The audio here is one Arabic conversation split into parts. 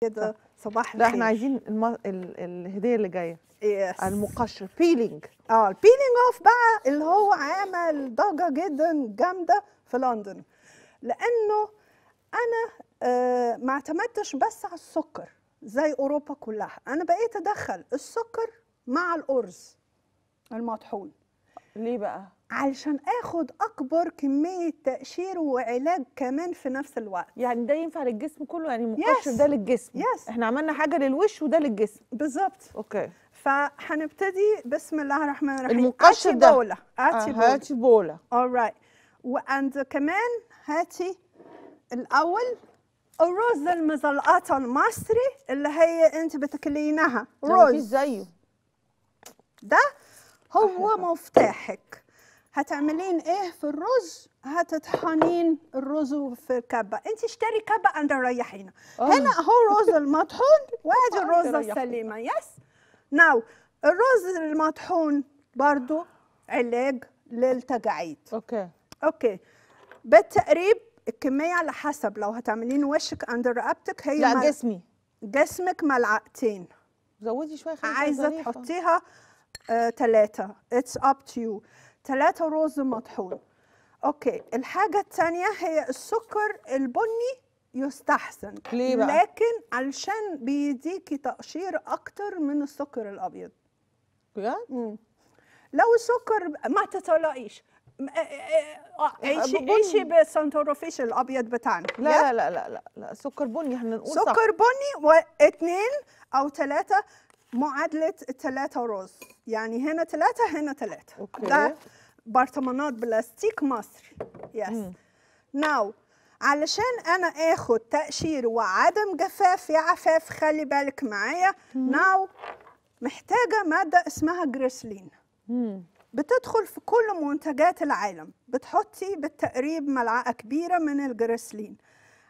كده صباح الخير لا احنا عايزين الم... ال... الهديه اللي جايه yes. المقشر بيلينج اه البيلينج اوف بقى اللي هو عمل ضجه جدا جامده في لندن لانه انا آه ما اعتمدتش بس على السكر زي اوروبا كلها انا بقيت ادخل السكر مع الارز المطحون ليه بقى علشان اخد اكبر كميه تقشير وعلاج كمان في نفس الوقت يعني ده ينفع للجسم كله يعني مقشر yes. ده للجسم yes. احنا عملنا حاجه للوش وده للجسم بالظبط اوكي فهنبتدي بسم الله الرحمن الرحيم المقشر ده آه، بوله هاتي بوله هاتي بوله alright واند كمان هاتي الاول الرز المزلقات المصري اللي هي انت بتاكلينها رز زيه ده هو مفتاحك هتعملين ايه في الرز هتطحنين الرز في كبه انت اشتري كبه عند الريحينه آه. هنا اهو الرز المطحون وادي الرز السليمه يس ناو الرز المطحون برضو علاج للتجاعيد اوكي اوكي بالتقريب الكميه على حسب لو هتعملين وشك عند رقبتك هي لا جسمي جسمك ملعقتين زودي شويه عايزه تحطيها ثلاثه اتس اب تو يو ثلاثة رز مطحون اوكي الحاجة الثانية هي السكر البني يستحسن ليه بقى؟ لكن علشان بيديكي تقشير اكتر من السكر الابيض بجد؟ لو السكر ما تطلقيش آه، آه، آه، عيشي عيشي بالسنتروفيش الابيض بتاعنا لا لا لا لا لا, لا. سكر بني احنا نقول سكر صح. بني واثنين او ثلاثه معادله الثلاثه رز يعني هنا ثلاثة هنا ثلاثة أوكي. ده برطمانات بلاستيك مصري يس ناو علشان انا اخد تقشير وعدم جفاف يا عفاف خلي بالك معايا ناو محتاجة مادة اسمها جريسلين بتدخل في كل منتجات العالم بتحطي بالتقريب ملعقة كبيرة من الجريسلين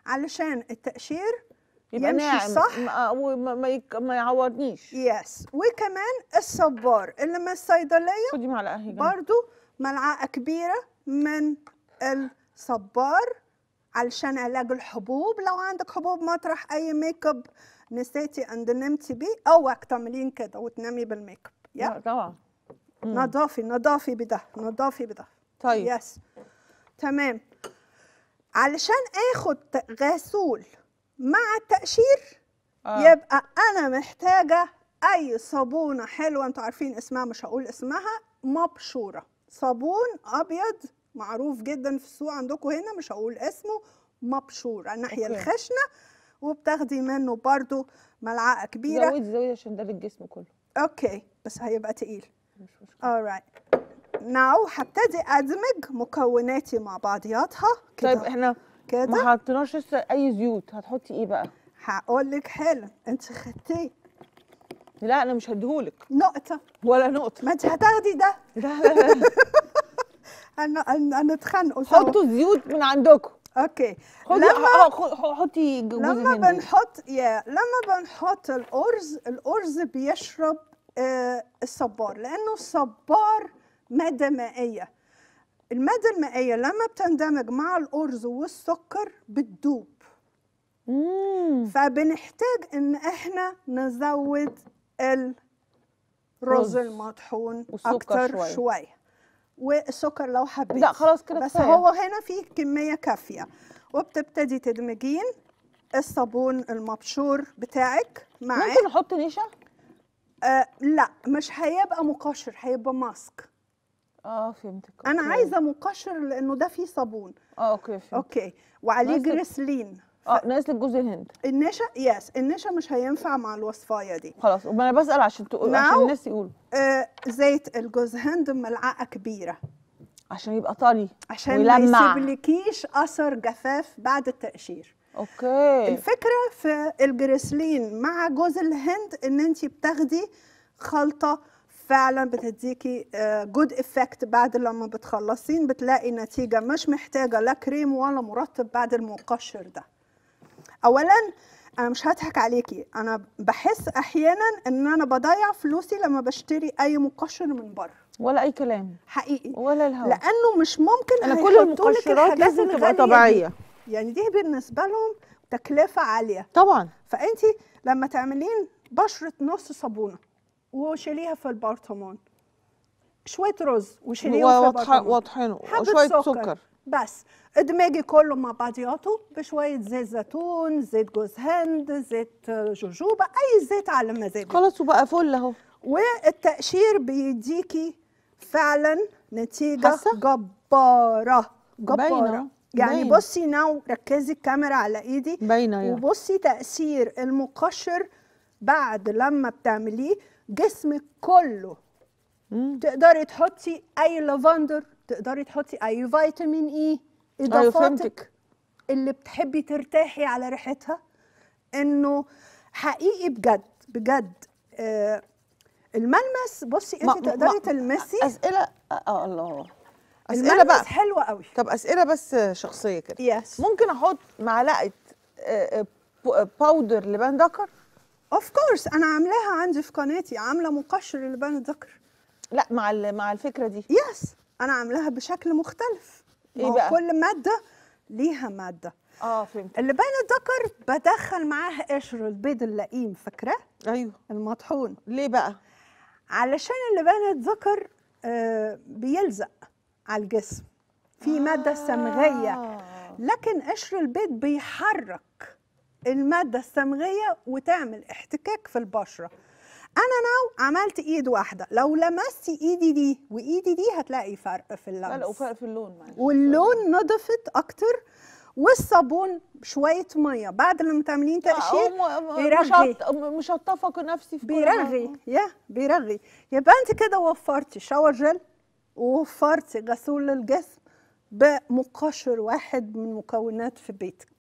علشان التقشير يبقى يمشي ناعم صح وما آه، ما, يك... ما يعورنيش يس وكمان الصبار اللي من الصيدليه خدي معلقه هي برضو ملعقه كبيره من الصبار علشان علاج الحبوب لو عندك حبوب مطرح اي ميك اب نسيتي اند نمتي بيه او تعملين كده وتنامي بالميك اب يا طبعا نضافي نضافي بده نضافي بده طيب يس تمام علشان اخد غسول مع التقشير آه. يبقى انا محتاجه اي صابونه حلوه انتوا عارفين اسمها مش هقول اسمها مبشوره صابون ابيض معروف جدا في السوق عندكم هنا مش هقول اسمه مبشوره الناحيه الخشنه وبتاخدي منه برضو ملعقه كبيره زودي زودي عشان ده للجسم كله اوكي بس هيبقى تقيل مش مشكله alright ناو هبتدي ادمج مكوناتي مع بعضياتها كده طيب احنا كده ما حطيناش لسه اي زيوت هتحطي ايه بقى هقول لك حالا انت خدتيه لا انا مش هديهولك نقطه ولا نقطه ما انت هتاخدي ده لا لا لا انا انا اتخانقوا حطوا زيوت من عندكم اوكي خدي لما آه، حطي لما بنحط يا لما بنحط الارز الارز بيشرب آه الصبار لانه الصبار ماده مائيه المادة المائية لما بتندمج مع الأرز والسكر بتدوب فبنحتاج إن إحنا نزود الرز المطحون أكتر شوية, شوية. والسكر لو حبيت لا خلاص كده بس هو هنا فيه كمية كافية وبتبتدي تدمجين الصابون المبشور بتاعك معاه ممكن نحط نشا؟ آه لا مش هيبقى مقشر هيبقى ماسك اه فهمتك أوكي. انا عايزه مقشر لانه ده فيه صابون اه اوكي فهمت. اوكي وعليه جريسلين اه ناقص نازل جوز الهند النشا يس النشا مش هينفع مع الوصفايه دي خلاص وما انا بسال عشان تقول عشان الناس يقولوا آه زيت الجوز هند ملعقه كبيره عشان يبقى طري عشان ويلمع. ما يسيبلكيش اثر جفاف بعد التقشير اوكي الفكره في الجريسلين مع جوز الهند ان انت بتاخدي خلطه فعلا بتديكي جود آه، افكت بعد لما بتخلصين بتلاقي نتيجه مش محتاجه لا كريم ولا مرطب بعد المقشر ده اولا انا مش هضحك عليكي انا بحس احيانا ان انا بضيع فلوسي لما بشتري اي مقشر من بره ولا اي كلام حقيقي ولا الهوا لانه مش ممكن انا كل المقشرات لازم تبقى طبيعيه دي. يعني دي بالنسبه لهم تكلفه عاليه طبعا فانت لما تعملين بشره نص صابونه وشيليها في البرطمان شويه رز وشليها في البرطمان واطحينه وشويه سكر. سكر بس ادمجي كله مع بعضياته بشويه زيت زيتون زيت جوز هند زيت جوجوبا اي زيت على مزاجك خلاص وبقى فل اهو والتقشير بيديكي فعلا نتيجه حسة؟ جباره جباره باينة. يعني بينا. بصي ناو ركزي الكاميرا على ايدي باينه وبصي تاثير المقشر بعد لما بتعمليه جسمك كله مم. تقدري تحطي اي لافندر تقدري تحطي اي فيتامين اي أيوة، اضافاتك اللي بتحبي ترتاحي على ريحتها انه حقيقي بجد بجد آه الملمس بصي انت تقدري تلمسي اسئله اه, آه، الله اسئله بقى حلوه قوي طب اسئله بس شخصيه كده يس ممكن احط معلقه آه، آه، باودر لبان دكر اوف كورس انا عاملاها عندي في قناتي عامله مقشر لبان الذكر لا مع مع الفكره دي يس yes. انا عاملاها بشكل مختلف ايه بقى؟ كل ماده ليها ماده اه فهمت اللبان الذكر بدخل معاه قشر البيض اللئيم فاكره؟ ايوه المطحون ليه بقى علشان اللبان الذكر آه بيلزق على الجسم في آه. ماده سمغيه لكن قشر البيض بيحرك الماده الصمغيه وتعمل احتكاك في البشره انا ناو عملت ايد واحده لو لمست ايدي دي وايدي دي هتلاقي فرق في اللمس لا وفرق في اللون معلش واللون نضفت اكتر والصابون شويه ميه بعد لما تعملين تقشير بيرغي مشطفه نفسي في بيرغي يا بيرغي يبقى انت كده وفرتي شاور جل ووفرتي غسول للجسم بمقشر واحد من مكونات في بيتك